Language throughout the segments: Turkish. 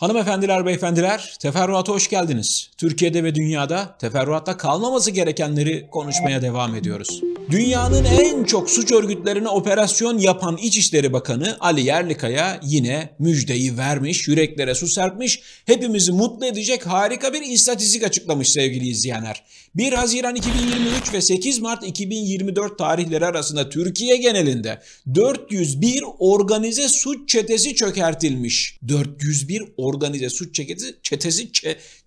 Hanımefendiler, beyefendiler, teferruata hoş geldiniz. Türkiye'de ve dünyada teferruatta kalmaması gerekenleri konuşmaya devam ediyoruz. Dünyanın en çok suç örgütlerine operasyon yapan İçişleri Bakanı Ali Yerlikaya yine müjdeyi vermiş, yüreklere su serpmiş, hepimizi mutlu edecek harika bir istatistik açıklamış sevgili izleyenler. 1 Haziran 2023 ve 8 Mart 2024 tarihleri arasında Türkiye genelinde 401 organize suç çetesi çökertilmiş. 401 organize organize suç çetesi, çetesi,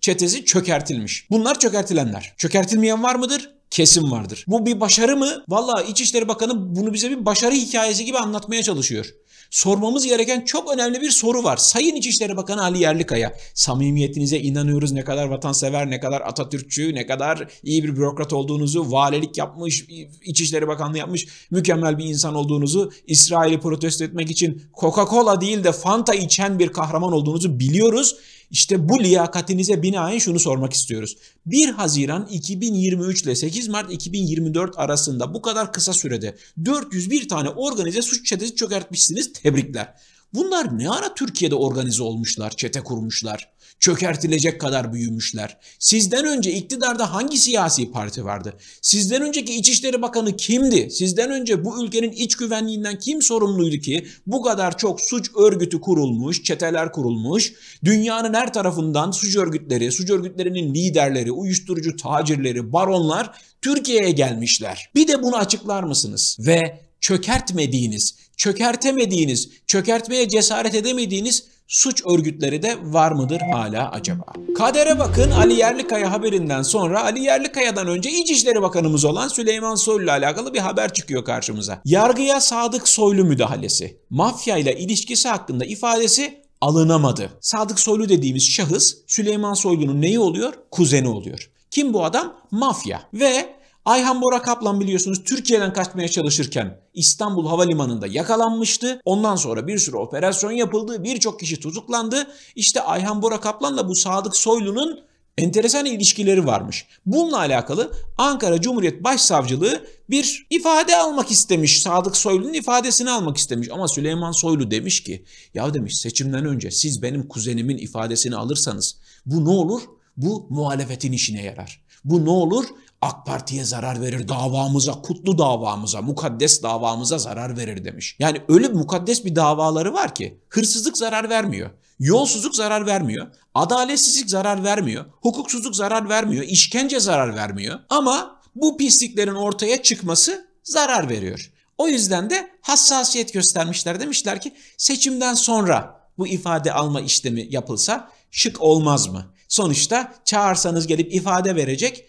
çetesi çökertilmiş. Bunlar çökertilenler. Çökertilmeyen var mıdır? kesin vardır. Bu bir başarı mı? Valla İçişleri Bakanı bunu bize bir başarı hikayesi gibi anlatmaya çalışıyor. Sormamız gereken çok önemli bir soru var. Sayın İçişleri Bakanı Ali Yerlikaya, samimiyetinize inanıyoruz. Ne kadar vatansever, ne kadar Atatürkçü, ne kadar iyi bir bürokrat olduğunuzu, valilik yapmış, İçişleri Bakanlığı yapmış, mükemmel bir insan olduğunuzu, İsrail'i protesto etmek için Coca-Cola değil de Fanta içen bir kahraman olduğunuzu biliyoruz. İşte bu liyakatinize binaen şunu sormak istiyoruz. 1 Haziran 2023 ile 8 Mart 2024 arasında bu kadar kısa sürede 401 tane organize suç çetesi çökertmişsiniz ederiz. Tebrikler. Bunlar ne ara Türkiye'de organize olmuşlar, çete kurmuşlar, çökertilecek kadar büyümüşler. Sizden önce iktidarda hangi siyasi parti vardı? Sizden önceki İçişleri Bakanı kimdi? Sizden önce bu ülkenin iç güvenliğinden kim sorumluydu ki bu kadar çok suç örgütü kurulmuş, çeteler kurulmuş, dünyanın her tarafından suç örgütleri, suç örgütlerinin liderleri, uyuşturucu tacirleri, baronlar Türkiye'ye gelmişler. Bir de bunu açıklar mısınız? Ve çökertmediğiniz, çökertemediğiniz, çökertmeye cesaret edemediğiniz suç örgütleri de var mıdır hala acaba? Kadere bakın Ali Yerlikaya haberinden sonra Ali Yerlikaya'dan önce İçişleri Bakanımız olan Süleyman Soylu ile alakalı bir haber çıkıyor karşımıza. Yargıya Sadık Soylu müdahalesi, mafya ile ilişkisi hakkında ifadesi alınamadı. Sadık Soylu dediğimiz şahıs Süleyman Soylu'nun neyi oluyor? Kuzeni oluyor. Kim bu adam? Mafya. Ve Ayhan Bora Kaplan biliyorsunuz Türkiye'den kaçmaya çalışırken İstanbul Havalimanı'nda yakalanmıştı. Ondan sonra bir sürü operasyon yapıldı. Birçok kişi tutuklandı. İşte Ayhan Bora Kaplan'la bu Sadık Soylu'nun enteresan ilişkileri varmış. Bununla alakalı Ankara Cumhuriyet Başsavcılığı bir ifade almak istemiş. Sadık Soylu'nun ifadesini almak istemiş. Ama Süleyman Soylu demiş ki ya demiş seçimden önce siz benim kuzenimin ifadesini alırsanız bu ne olur? Bu muhalefetin işine yarar. Bu ne olur? AK Parti'ye zarar verir, davamıza, kutlu davamıza, mukaddes davamıza zarar verir demiş. Yani öyle mukaddes bir davaları var ki hırsızlık zarar vermiyor, yolsuzluk zarar vermiyor, adaletsizlik zarar vermiyor, hukuksuzluk zarar vermiyor, işkence zarar vermiyor ama bu pisliklerin ortaya çıkması zarar veriyor. O yüzden de hassasiyet göstermişler demişler ki seçimden sonra bu ifade alma işlemi yapılsa şık olmaz mı? Sonuçta çağırsanız gelip ifade verecek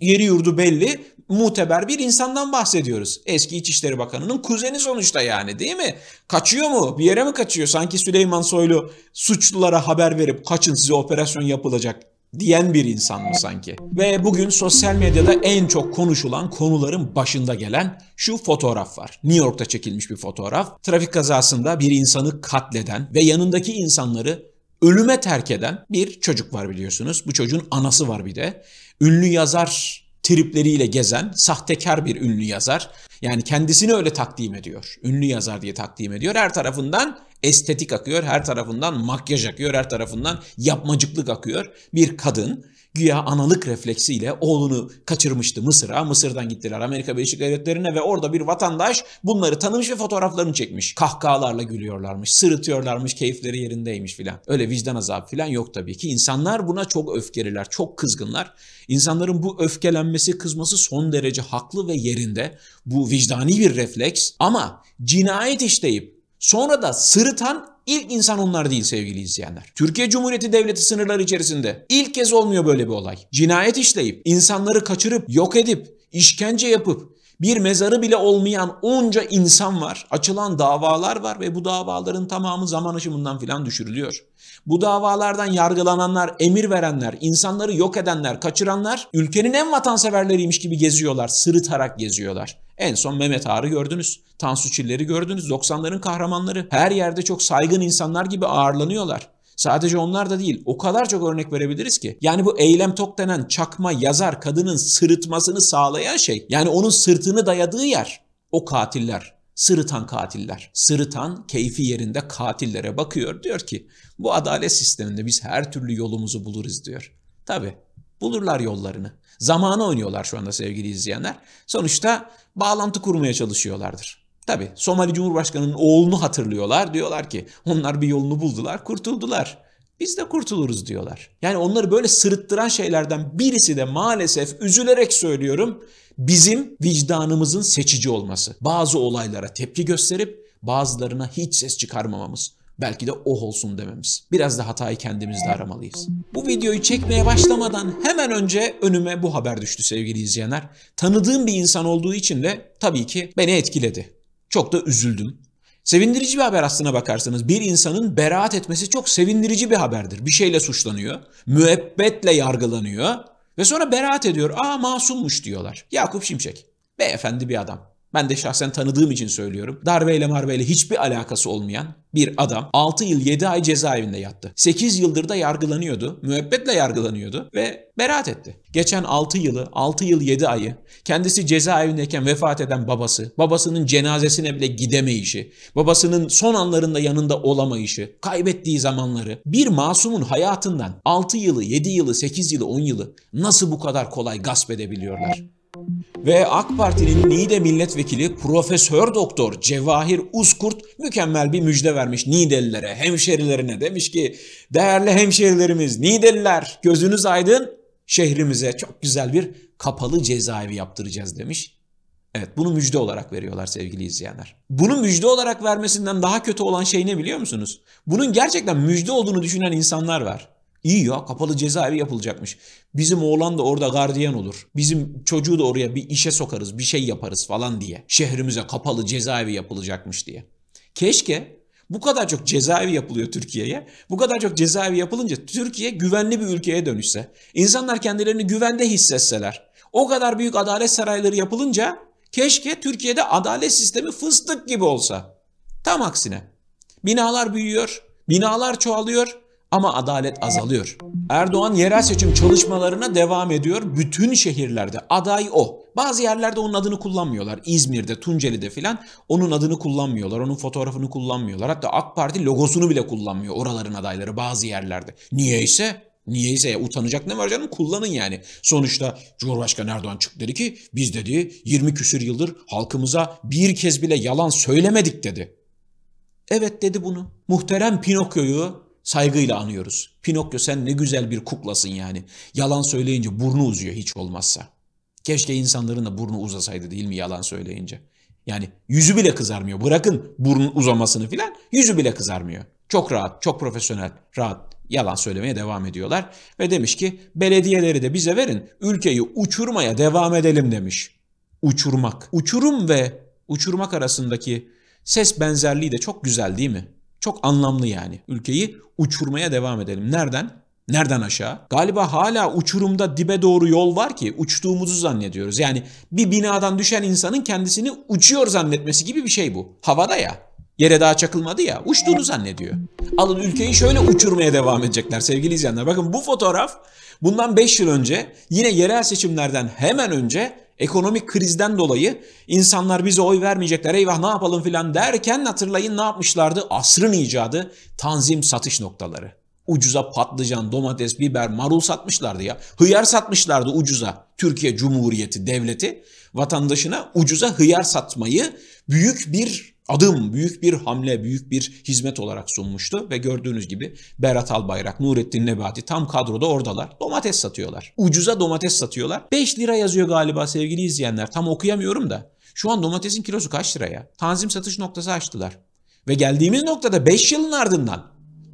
yeri yurdu belli muteber bir insandan bahsediyoruz. Eski İçişleri Bakanı'nın kuzeni sonuçta yani değil mi? Kaçıyor mu? Bir yere mi kaçıyor? Sanki Süleyman Soylu suçlulara haber verip kaçın size operasyon yapılacak diyen bir insan mı sanki? Ve bugün sosyal medyada en çok konuşulan konuların başında gelen şu fotoğraf var. New York'ta çekilmiş bir fotoğraf. Trafik kazasında bir insanı katleden ve yanındaki insanları ölüme terk eden bir çocuk var biliyorsunuz. Bu çocuğun anası var bir de. Ünlü yazar tripleriyle gezen sahtekar bir ünlü yazar. Yani kendisini öyle takdim ediyor. Ünlü yazar diye takdim ediyor. Her tarafından estetik akıyor, her tarafından makyaj akıyor, her tarafından yapmacıklık akıyor. Bir kadın güya analık refleksiyle oğlunu kaçırmıştı Mısır'a. Mısır'dan gittiler Amerika Birleşik Devletleri'ne ve orada bir vatandaş bunları tanımış ve fotoğraflarını çekmiş. Kahkahalarla gülüyorlarmış, sırıtıyorlarmış, keyifleri yerindeymiş filan. Öyle vicdan azabı filan yok tabii ki. İnsanlar buna çok öfkeliler, çok kızgınlar. İnsanların bu öfkelenmesi, kızması son derece haklı ve yerinde. Bu vicdani bir refleks ama cinayet işleyip sonra da sırıtan ilk insan onlar değil sevgili izleyenler. Türkiye Cumhuriyeti Devleti sınırları içerisinde ilk kez olmuyor böyle bir olay. Cinayet işleyip, insanları kaçırıp, yok edip, işkence yapıp, bir mezarı bile olmayan onca insan var. Açılan davalar var ve bu davaların tamamı zaman aşımından filan düşürülüyor. Bu davalardan yargılananlar, emir verenler, insanları yok edenler, kaçıranlar ülkenin en vatanseverleriymiş gibi geziyorlar, sırıtarak geziyorlar. En son Mehmet Ağar'ı gördünüz, Tansu Çiller'i gördünüz, 90'ların kahramanları. Her yerde çok saygın insanlar gibi ağırlanıyorlar. Sadece onlar da değil, o kadar çok örnek verebiliriz ki. Yani bu Eylem Tok denen çakma yazar kadının sırıtmasını sağlayan şey, yani onun sırtını dayadığı yer o katiller, sırıtan katiller. Sırıtan keyfi yerinde katillere bakıyor diyor ki bu adalet sisteminde biz her türlü yolumuzu buluruz diyor. Tabi bulurlar yollarını. Zamanı oynuyorlar şu anda sevgili izleyenler. Sonuçta bağlantı kurmaya çalışıyorlardır. Tabi Somali Cumhurbaşkanı'nın oğlunu hatırlıyorlar. Diyorlar ki onlar bir yolunu buldular, kurtuldular. Biz de kurtuluruz diyorlar. Yani onları böyle sırıttıran şeylerden birisi de maalesef üzülerek söylüyorum bizim vicdanımızın seçici olması. Bazı olaylara tepki gösterip bazılarına hiç ses çıkarmamamız. Belki de oh olsun dememiz. Biraz da hatayı kendimizde aramalıyız. Bu videoyu çekmeye başlamadan hemen önce önüme bu haber düştü sevgili izleyenler. Tanıdığım bir insan olduğu için de tabii ki beni etkiledi. Çok da üzüldüm. Sevindirici bir haber aslına bakarsanız. Bir insanın beraat etmesi çok sevindirici bir haberdir. Bir şeyle suçlanıyor, müebbetle yargılanıyor ve sonra beraat ediyor. Aa masummuş diyorlar. Yakup Şimşek, beyefendi bir adam ben de şahsen tanıdığım için söylüyorum. Darbeyle marbeyle hiçbir alakası olmayan bir adam 6 yıl 7 ay cezaevinde yattı. 8 yıldır da yargılanıyordu. Müebbetle yargılanıyordu ve beraat etti. Geçen 6 yılı, 6 yıl 7 ayı kendisi cezaevindeyken vefat eden babası, babasının cenazesine bile gidemeyişi, babasının son anlarında yanında olamayışı, kaybettiği zamanları bir masumun hayatından 6 yılı, 7 yılı, 8 yılı, 10 yılı nasıl bu kadar kolay gasp edebiliyorlar? Ve AK Parti'nin Nİde milletvekili Profesör Doktor Cevahir Uzkurt mükemmel bir müjde vermiş Niğdelilere, hemşerilerine. Demiş ki değerli hemşerilerimiz Nİdeliler, gözünüz aydın şehrimize çok güzel bir kapalı cezaevi yaptıracağız demiş. Evet bunu müjde olarak veriyorlar sevgili izleyenler. Bunu müjde olarak vermesinden daha kötü olan şey ne biliyor musunuz? Bunun gerçekten müjde olduğunu düşünen insanlar var. İyi ya kapalı cezaevi yapılacakmış. Bizim oğlan da orada gardiyan olur. Bizim çocuğu da oraya bir işe sokarız, bir şey yaparız falan diye. Şehrimize kapalı cezaevi yapılacakmış diye. Keşke bu kadar çok cezaevi yapılıyor Türkiye'ye. Bu kadar çok cezaevi yapılınca Türkiye güvenli bir ülkeye dönüşse. İnsanlar kendilerini güvende hissetseler. O kadar büyük adalet sarayları yapılınca keşke Türkiye'de adalet sistemi fıstık gibi olsa. Tam aksine. Binalar büyüyor, binalar çoğalıyor. Ama adalet azalıyor. Erdoğan yerel seçim çalışmalarına devam ediyor. Bütün şehirlerde aday o. Bazı yerlerde onun adını kullanmıyorlar. İzmir'de, Tunceli'de filan onun adını kullanmıyorlar. Onun fotoğrafını kullanmıyorlar. Hatta AK Parti logosunu bile kullanmıyor oraların adayları bazı yerlerde. Niyeyse Niyeyse utanacak ne var canım kullanın yani. Sonuçta Cumhurbaşkanı Erdoğan çıktı dedi ki biz dedi 20 küsür yıldır halkımıza bir kez bile yalan söylemedik dedi. Evet dedi bunu. Muhterem Pinokyo'yu saygıyla anıyoruz. Pinokyo sen ne güzel bir kuklasın yani. Yalan söyleyince burnu uzuyor hiç olmazsa. Keşke insanların da burnu uzasaydı değil mi yalan söyleyince. Yani yüzü bile kızarmıyor. Bırakın burnun uzamasını filan yüzü bile kızarmıyor. Çok rahat, çok profesyonel, rahat yalan söylemeye devam ediyorlar. Ve demiş ki belediyeleri de bize verin ülkeyi uçurmaya devam edelim demiş. Uçurmak. Uçurum ve uçurmak arasındaki ses benzerliği de çok güzel değil mi? Çok anlamlı yani. Ülkeyi uçurmaya devam edelim. Nereden? Nereden aşağı? Galiba hala uçurumda dibe doğru yol var ki uçtuğumuzu zannediyoruz. Yani bir binadan düşen insanın kendisini uçuyor zannetmesi gibi bir şey bu. Havada ya. Yere daha çakılmadı ya. Uçtuğunu zannediyor. Alın ülkeyi şöyle uçurmaya devam edecekler sevgili izleyenler. Bakın bu fotoğraf bundan 5 yıl önce yine yerel seçimlerden hemen önce Ekonomik krizden dolayı insanlar bize oy vermeyecekler eyvah ne yapalım filan derken hatırlayın ne yapmışlardı? Asrın icadı tanzim satış noktaları. Ucuza patlıcan, domates, biber, marul satmışlardı ya. Hıyar satmışlardı ucuza. Türkiye Cumhuriyeti devleti vatandaşına ucuza hıyar satmayı büyük bir adım, büyük bir hamle, büyük bir hizmet olarak sunmuştu. Ve gördüğünüz gibi Berat Albayrak, Nurettin Nebati tam kadroda oradalar. Domates satıyorlar. Ucuza domates satıyorlar. 5 lira yazıyor galiba sevgili izleyenler. Tam okuyamıyorum da. Şu an domatesin kilosu kaç liraya? Tanzim satış noktası açtılar. Ve geldiğimiz noktada 5 yılın ardından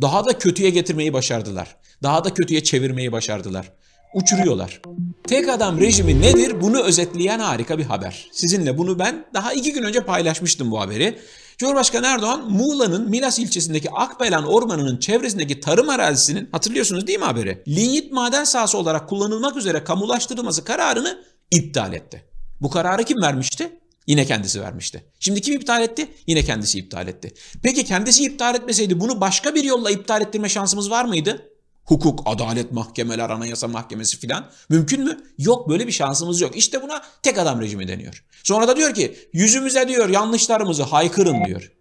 daha da kötüye getirmeyi başardılar. Daha da kötüye çevirmeyi başardılar uçuruyorlar. Tek adam rejimi nedir bunu özetleyen harika bir haber. Sizinle bunu ben daha iki gün önce paylaşmıştım bu haberi. Cumhurbaşkanı Erdoğan Muğla'nın Milas ilçesindeki Akbelan Ormanı'nın çevresindeki tarım arazisinin hatırlıyorsunuz değil mi haberi? Linyit maden sahası olarak kullanılmak üzere kamulaştırılması kararını iptal etti. Bu kararı kim vermişti? Yine kendisi vermişti. Şimdi kim iptal etti? Yine kendisi iptal etti. Peki kendisi iptal etmeseydi bunu başka bir yolla iptal ettirme şansımız var mıydı? hukuk, adalet mahkemeler, anayasa mahkemesi filan mümkün mü? Yok böyle bir şansımız yok. İşte buna tek adam rejimi deniyor. Sonra da diyor ki yüzümüze diyor yanlışlarımızı haykırın diyor.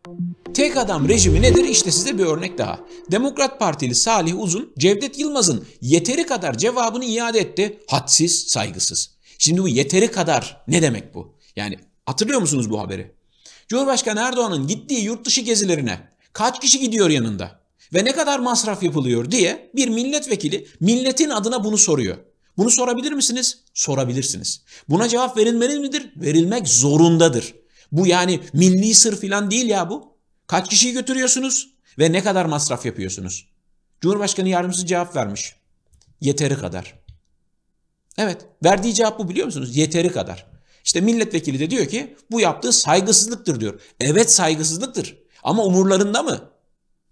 Tek adam rejimi nedir? İşte size bir örnek daha. Demokrat Partili Salih Uzun, Cevdet Yılmaz'ın yeteri kadar cevabını iade etti. Hadsiz, saygısız. Şimdi bu yeteri kadar ne demek bu? Yani hatırlıyor musunuz bu haberi? Cumhurbaşkanı Erdoğan'ın gittiği yurt dışı gezilerine kaç kişi gidiyor yanında? ve ne kadar masraf yapılıyor diye bir milletvekili milletin adına bunu soruyor. Bunu sorabilir misiniz? Sorabilirsiniz. Buna cevap verilmeli midir? Verilmek zorundadır. Bu yani milli sır filan değil ya bu. Kaç kişiyi götürüyorsunuz ve ne kadar masraf yapıyorsunuz? Cumhurbaşkanı yardımcısı cevap vermiş. Yeteri kadar. Evet, verdiği cevap bu biliyor musunuz? Yeteri kadar. İşte milletvekili de diyor ki bu yaptığı saygısızlıktır diyor. Evet saygısızlıktır ama umurlarında mı?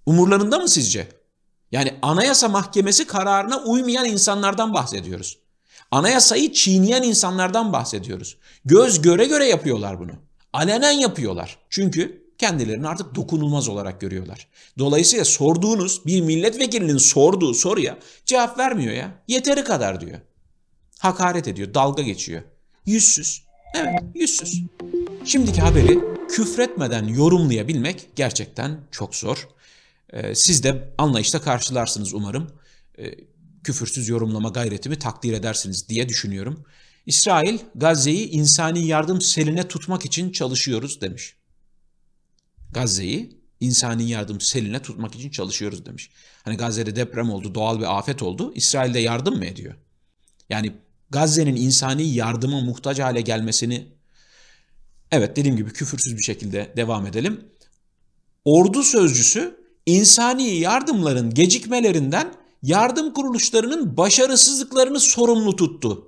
Umurlarında mı sizce? Yani Anayasa Mahkemesi kararına uymayan insanlardan bahsediyoruz. Anayasayı çiğneyen insanlardan bahsediyoruz. Göz göre göre yapıyorlar bunu. Alenen yapıyorlar. Çünkü kendilerini artık dokunulmaz olarak görüyorlar. Dolayısıyla sorduğunuz bir milletvekilinin sorduğu soruya cevap vermiyor ya. Yeteri kadar diyor. Hakaret ediyor, dalga geçiyor. Yüzsüz. Evet, yüzsüz. Şimdiki haberi küfretmeden yorumlayabilmek gerçekten çok zor. Ee, siz de anlayışla karşılarsınız umarım. Ee, küfürsüz yorumlama gayretimi takdir edersiniz diye düşünüyorum. İsrail Gazze'yi insani yardım seline tutmak için çalışıyoruz demiş. Gazze'yi insani yardım seline tutmak için çalışıyoruz demiş. Hani Gazze'de deprem oldu, doğal bir afet oldu. İsrail'de yardım mı ediyor? Yani Gazze'nin insani yardıma muhtaç hale gelmesini evet dediğim gibi küfürsüz bir şekilde devam edelim. Ordu sözcüsü insani yardımların gecikmelerinden yardım kuruluşlarının başarısızlıklarını sorumlu tuttu.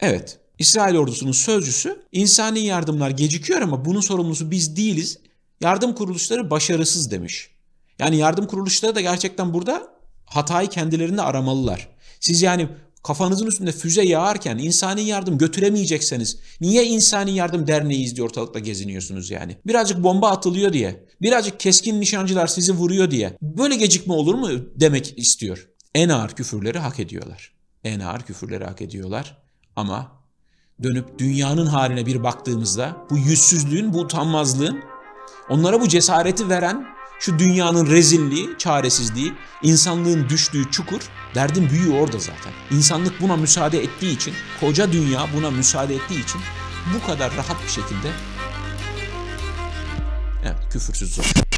Evet, İsrail ordusunun sözcüsü insani yardımlar gecikiyor ama bunun sorumlusu biz değiliz. Yardım kuruluşları başarısız demiş. Yani yardım kuruluşları da gerçekten burada hatayı kendilerinde aramalılar. Siz yani kafanızın üstünde füze yağarken insani yardım götüremeyecekseniz niye insani yardım derneğiyiz diye ortalıkta geziniyorsunuz yani? Birazcık bomba atılıyor diye, birazcık keskin nişancılar sizi vuruyor diye. Böyle gecikme olur mu demek istiyor. En ağır küfürleri hak ediyorlar. En ağır küfürleri hak ediyorlar ama dönüp dünyanın haline bir baktığımızda bu yüzsüzlüğün, bu utanmazlığın onlara bu cesareti veren şu dünyanın rezilliği, çaresizliği, insanlığın düştüğü çukur, derdin büyüğü orada zaten. İnsanlık buna müsaade ettiği için, koca dünya buna müsaade ettiği için bu kadar rahat bir şekilde Evet, küfürsüz zor.